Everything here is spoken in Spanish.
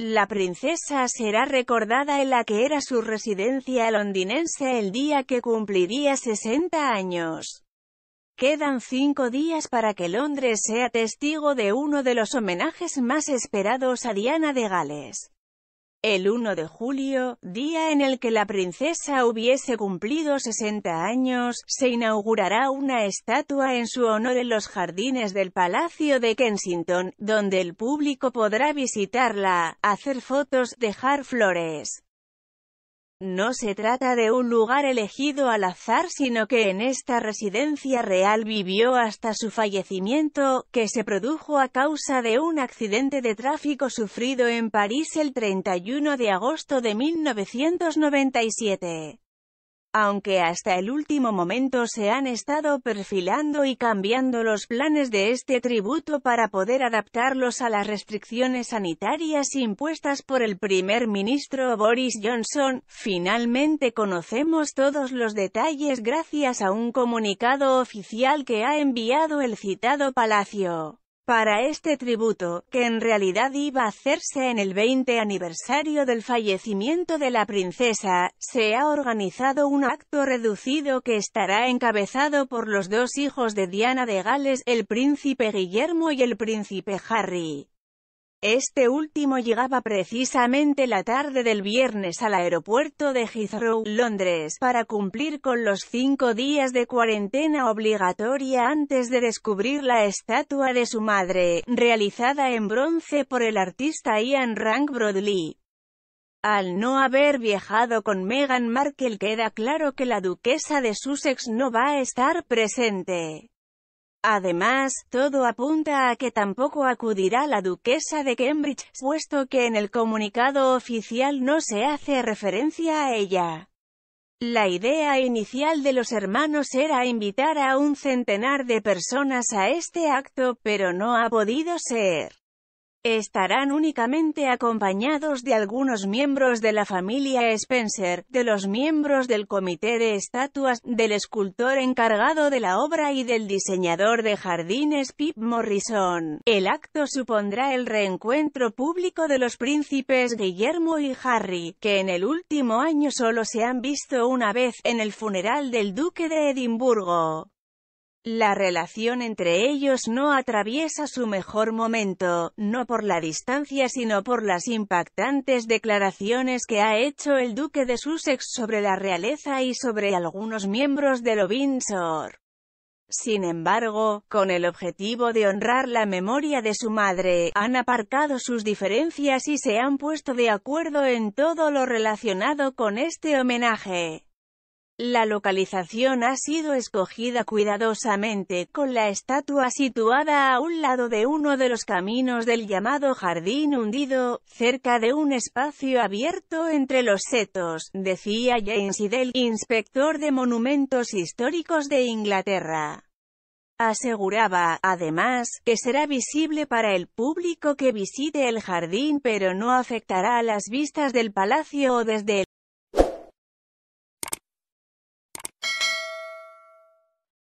La princesa será recordada en la que era su residencia londinense el día que cumpliría 60 años. Quedan cinco días para que Londres sea testigo de uno de los homenajes más esperados a Diana de Gales. El 1 de julio, día en el que la princesa hubiese cumplido 60 años, se inaugurará una estatua en su honor en los jardines del Palacio de Kensington, donde el público podrá visitarla, hacer fotos, dejar flores no se trata de un lugar elegido al azar sino que en esta residencia real vivió hasta su fallecimiento, que se produjo a causa de un accidente de tráfico sufrido en París el 31 de agosto de 1997 aunque hasta el último momento se han estado perfilando y cambiando los planes de este tributo para poder adaptarlos a las restricciones sanitarias impuestas por el primer ministro Boris Johnson, finalmente conocemos todos los detalles gracias a un comunicado oficial que ha enviado el citado palacio para este tributo, que en realidad iba a hacerse en el 20 aniversario del fallecimiento de la princesa, se ha organizado un acto reducido que estará encabezado por los dos hijos de Diana de Gales, el príncipe Guillermo y el príncipe Harry. Este último llegaba precisamente la tarde del viernes al aeropuerto de Heathrow, Londres, para cumplir con los cinco días de cuarentena obligatoria antes de descubrir la estatua de su madre, realizada en bronce por el artista Ian Rank Broadley. Al no haber viajado con Meghan Markle queda claro que la duquesa de Sussex no va a estar presente. Además, todo apunta a que tampoco acudirá la duquesa de Cambridge, puesto que en el comunicado oficial no se hace referencia a ella. La idea inicial de los hermanos era invitar a un centenar de personas a este acto, pero no ha podido ser. Estarán únicamente acompañados de algunos miembros de la familia Spencer, de los miembros del comité de estatuas, del escultor encargado de la obra y del diseñador de jardines Pip Morrison. El acto supondrá el reencuentro público de los príncipes Guillermo y Harry, que en el último año solo se han visto una vez, en el funeral del duque de Edimburgo. La relación entre ellos no atraviesa su mejor momento, no por la distancia sino por las impactantes declaraciones que ha hecho el duque de Sussex sobre la realeza y sobre algunos miembros de lo Windsor. Sin embargo, con el objetivo de honrar la memoria de su madre, han aparcado sus diferencias y se han puesto de acuerdo en todo lo relacionado con este homenaje. La localización ha sido escogida cuidadosamente, con la estatua situada a un lado de uno de los caminos del llamado Jardín Hundido, cerca de un espacio abierto entre los setos, decía James Idell, inspector de monumentos históricos de Inglaterra. Aseguraba, además, que será visible para el público que visite el jardín pero no afectará a las vistas del palacio o desde el